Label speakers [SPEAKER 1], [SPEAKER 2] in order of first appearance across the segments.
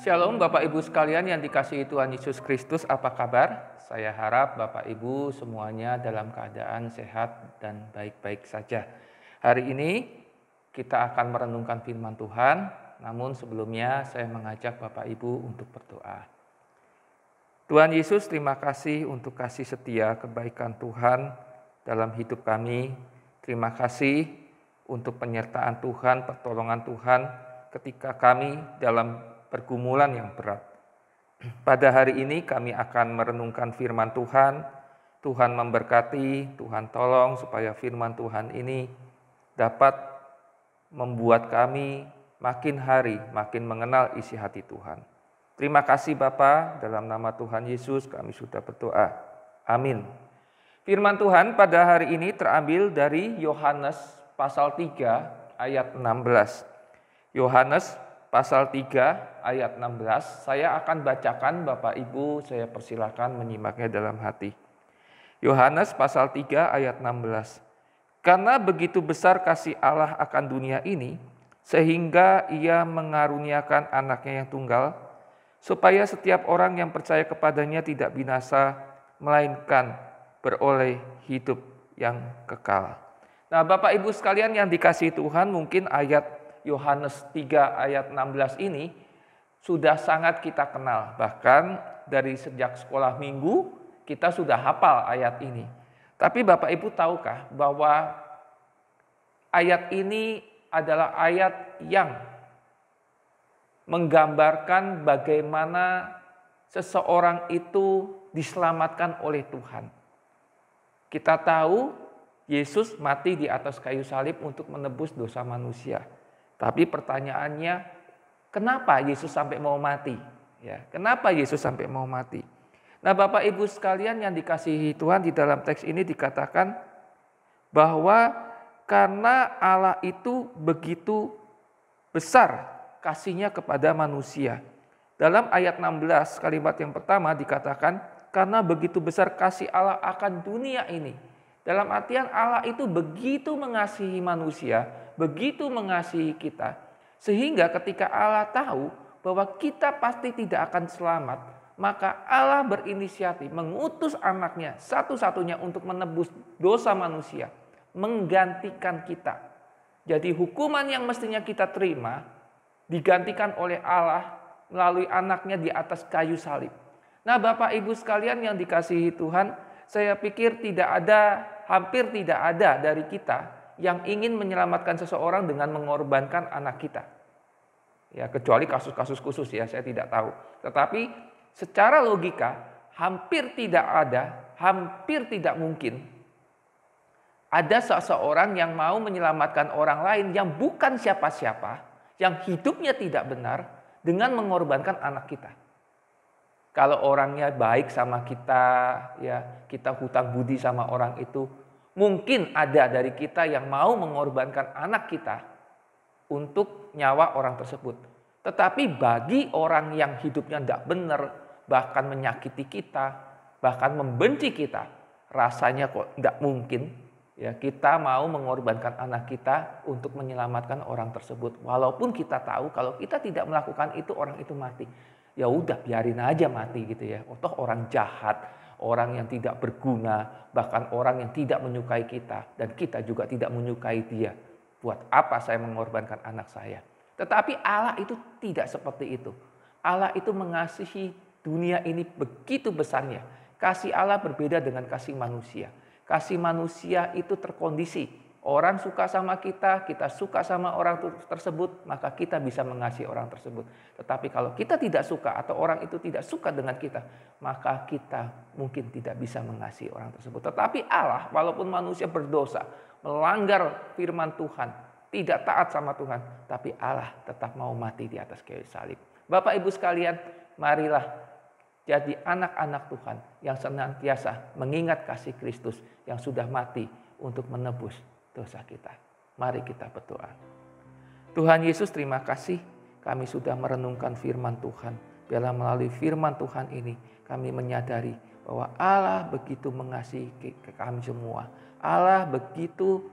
[SPEAKER 1] Shalom Bapak Ibu sekalian yang dikasihi Tuhan Yesus Kristus, apa kabar? Saya harap Bapak Ibu semuanya dalam keadaan sehat dan baik-baik saja. Hari ini kita akan merenungkan firman Tuhan, namun sebelumnya saya mengajak Bapak Ibu untuk berdoa. Tuhan Yesus, terima kasih untuk kasih setia kebaikan Tuhan dalam hidup kami. Terima kasih untuk penyertaan Tuhan, pertolongan Tuhan ketika kami dalam pergumulan yang berat. Pada hari ini kami akan merenungkan firman Tuhan. Tuhan memberkati, Tuhan tolong supaya firman Tuhan ini dapat membuat kami makin hari makin mengenal isi hati Tuhan. Terima kasih Bapak. dalam nama Tuhan Yesus kami sudah berdoa. Amin. Firman Tuhan pada hari ini terambil dari Yohanes pasal 3 ayat 16. Yohanes pasal 3 ayat 16. Saya akan bacakan Bapak Ibu, saya persilahkan menyimaknya dalam hati. Yohanes pasal 3 ayat 16. Karena begitu besar kasih Allah akan dunia ini, sehingga ia mengaruniakan anaknya yang tunggal, supaya setiap orang yang percaya kepadanya tidak binasa, melainkan beroleh hidup yang kekal. Nah Bapak Ibu sekalian yang dikasih Tuhan mungkin ayat Yohanes 3 ayat 16 ini sudah sangat kita kenal. Bahkan dari sejak sekolah minggu kita sudah hafal ayat ini. Tapi Bapak Ibu tahukah bahwa ayat ini adalah ayat yang menggambarkan bagaimana seseorang itu diselamatkan oleh Tuhan. Kita tahu Yesus mati di atas kayu salib untuk menebus dosa manusia. Tapi pertanyaannya, kenapa Yesus sampai mau mati? Ya, kenapa Yesus sampai mau mati? Nah, Bapak Ibu sekalian yang dikasihi Tuhan di dalam teks ini dikatakan bahwa karena Allah itu begitu besar kasihnya kepada manusia. Dalam ayat 16 kalimat yang pertama dikatakan karena begitu besar kasih Allah akan dunia ini dalam artian Allah itu begitu mengasihi manusia, begitu mengasihi kita, sehingga ketika Allah tahu bahwa kita pasti tidak akan selamat, maka Allah berinisiatif mengutus anaknya satu-satunya untuk menebus dosa manusia, menggantikan kita. Jadi hukuman yang mestinya kita terima digantikan oleh Allah melalui anaknya di atas kayu salib. Nah, Bapak Ibu sekalian yang dikasihi Tuhan, saya pikir tidak ada hampir tidak ada dari kita yang ingin menyelamatkan seseorang dengan mengorbankan anak kita. Ya, kecuali kasus-kasus khusus ya, saya tidak tahu. Tetapi secara logika hampir tidak ada, hampir tidak mungkin ada seseorang yang mau menyelamatkan orang lain yang bukan siapa-siapa, yang hidupnya tidak benar dengan mengorbankan anak kita. Kalau orangnya baik sama kita, ya kita hutang budi sama orang itu, mungkin ada dari kita yang mau mengorbankan anak kita untuk nyawa orang tersebut. Tetapi bagi orang yang hidupnya tidak benar, bahkan menyakiti kita, bahkan membenci kita, rasanya kok tidak mungkin ya kita mau mengorbankan anak kita untuk menyelamatkan orang tersebut walaupun kita tahu kalau kita tidak melakukan itu orang itu mati ya udah biarin aja mati gitu ya. Untuk oh, orang jahat, orang yang tidak berguna, bahkan orang yang tidak menyukai kita dan kita juga tidak menyukai dia. Buat apa saya mengorbankan anak saya? Tetapi Allah itu tidak seperti itu. Allah itu mengasihi dunia ini begitu besarnya. Kasih Allah berbeda dengan kasih manusia. Kasih manusia itu terkondisi, orang suka sama kita, kita suka sama orang tersebut, maka kita bisa mengasihi orang tersebut. Tetapi kalau kita tidak suka atau orang itu tidak suka dengan kita, maka kita mungkin tidak bisa mengasihi orang tersebut. Tetapi Allah, walaupun manusia berdosa, melanggar firman Tuhan, tidak taat sama Tuhan, tapi Allah tetap mau mati di atas kayu salib. Bapak Ibu sekalian, marilah jadi anak-anak Tuhan yang senantiasa mengingat kasih Kristus yang sudah mati untuk menebus dosa kita. Mari kita berdoa. Tuhan Yesus terima kasih kami sudah merenungkan firman Tuhan. Biarlah melalui firman Tuhan ini kami menyadari bahwa Allah begitu mengasihi kami semua. Allah begitu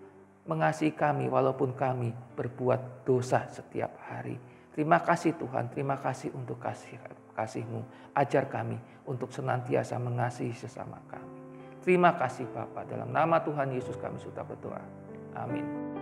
[SPEAKER 1] mengasihi kami walaupun kami berbuat dosa setiap hari. Terima kasih Tuhan, terima kasih untuk kasih kasih-Mu. Ajar kami untuk senantiasa mengasihi sesama kami. Terima kasih Bapa. Dalam nama Tuhan Yesus kami sudah berdoa. Amén.